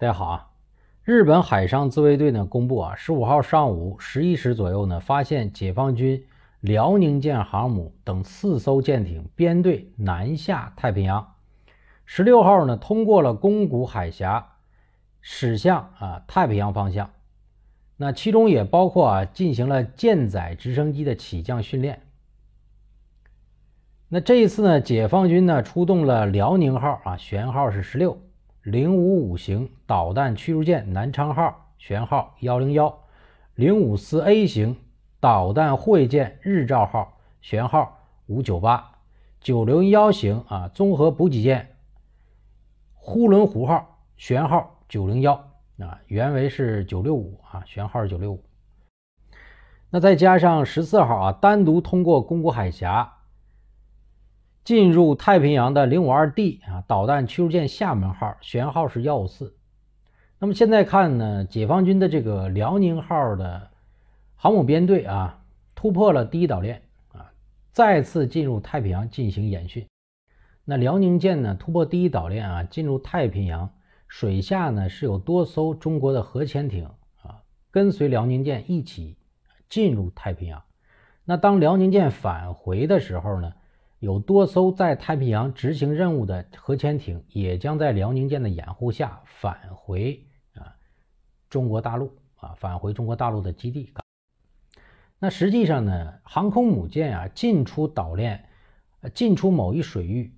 大家好啊！日本海上自卫队呢，公布啊，十五号上午十一时左右呢，发现解放军辽宁舰航母等四艘舰艇编队南下太平洋。十六号呢，通过了宫古海峡，驶向啊太平洋方向。那其中也包括啊，进行了舰载直升机的起降训练。那这一次呢，解放军呢出动了辽宁号啊，舷号是十六。零五五型导弹驱逐舰南昌号，舷号幺零幺；零五四 A 型导弹护卫舰日照号，舷号五九八；九零幺型啊综合补给舰呼伦湖号，舷号九零幺啊原为是九六五啊舷号九六五。那再加上十四号啊单独通过宫古海峡。进入太平洋的零五二 D 啊导弹驱逐舰“厦门号”舷号是幺五四。那么现在看呢，解放军的这个“辽宁号”的航母编队啊，突破了第一岛链啊，再次进入太平洋进行演训。那“辽宁舰”呢，突破第一岛链啊，进入太平洋水下呢，是有多艘中国的核潜艇啊跟随“辽宁舰”一起进入太平洋。那当“辽宁舰”返回的时候呢？有多艘在太平洋执行任务的核潜艇也将在辽宁舰的掩护下返回啊中国大陆啊返回中国大陆的基地。那实际上呢，航空母舰啊进出岛链，进出某一水域，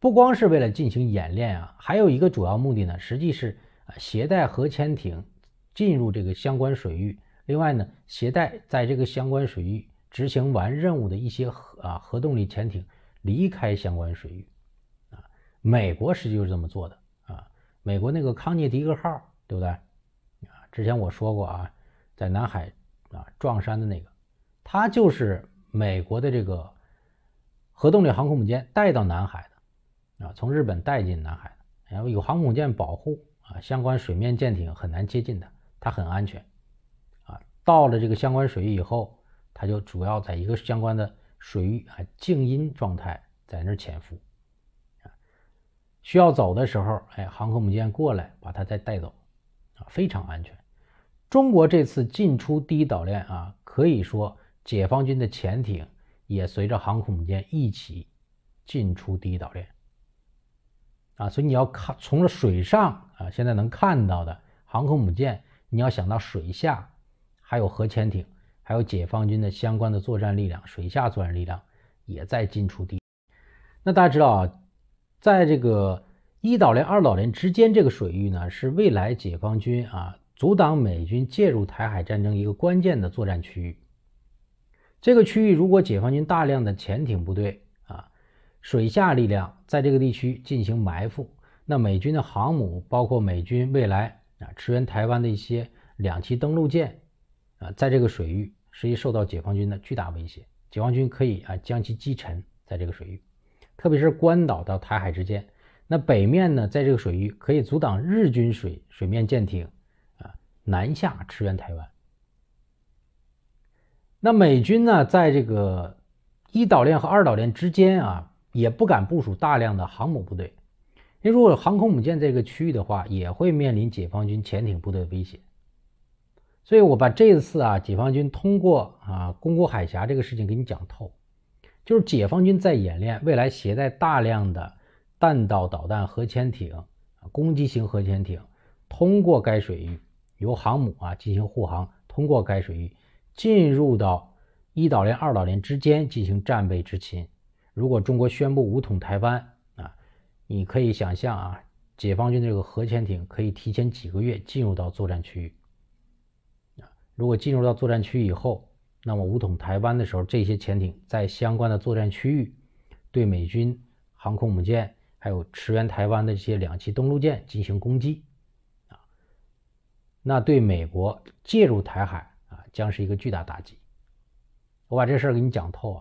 不光是为了进行演练啊，还有一个主要目的呢，实际是携带核潜艇进入这个相关水域。另外呢，携带在这个相关水域。执行完任务的一些核啊核动力潜艇离开相关水域，啊，美国实际就是这么做的啊。美国那个康涅狄格号，对不对？啊，之前我说过啊，在南海啊撞山的那个，它就是美国的这个核动力航空母舰带到南海的啊，从日本带进南海的，然后有航空母舰保护啊，相关水面舰艇很难接近它，它很安全啊。到了这个相关水域以后。它就主要在一个相关的水域啊，静音状态在那儿潜伏，需要走的时候，哎，航空母舰过来把它再带走，啊，非常安全。中国这次进出第一岛链啊，可以说解放军的潜艇也随着航空母舰一起进出第一岛链，啊，所以你要看从了水上啊，现在能看到的航空母舰，你要想到水下还有核潜艇。还有解放军的相关的作战力量、水下作战力量也在进出地。那大家知道啊，在这个一岛链、二岛链之间这个水域呢，是未来解放军啊阻挡美军介入台海战争一个关键的作战区域。这个区域如果解放军大量的潜艇部队啊、水下力量在这个地区进行埋伏，那美军的航母包括美军未来啊驰援台湾的一些两栖登陆舰啊，在这个水域。实际受到解放军的巨大威胁，解放军可以啊将其击沉在这个水域，特别是关岛到台海之间。那北面呢，在这个水域可以阻挡日军水水面舰艇啊南下驰援台湾。那美军呢，在这个一岛链和二岛链之间啊，也不敢部署大量的航母部队，因为如果航空母舰这个区域的话，也会面临解放军潜艇部队的威胁。所以，我把这次啊，解放军通过啊，公国海峡这个事情给你讲透，就是解放军在演练未来携带大量的弹道导弹核潜艇、攻击型核潜艇通过该水域，由航母啊进行护航，通过该水域进入到一岛链、二岛链之间进行战备执勤。如果中国宣布武统台湾啊，你可以想象啊，解放军这个核潜艇可以提前几个月进入到作战区域。如果进入到作战区以后，那么武统台湾的时候，这些潜艇在相关的作战区域，对美军航空母舰还有驰援台湾的这些两栖登陆舰进行攻击，啊，那对美国介入台海啊，将是一个巨大打击。我把这事儿给你讲透啊。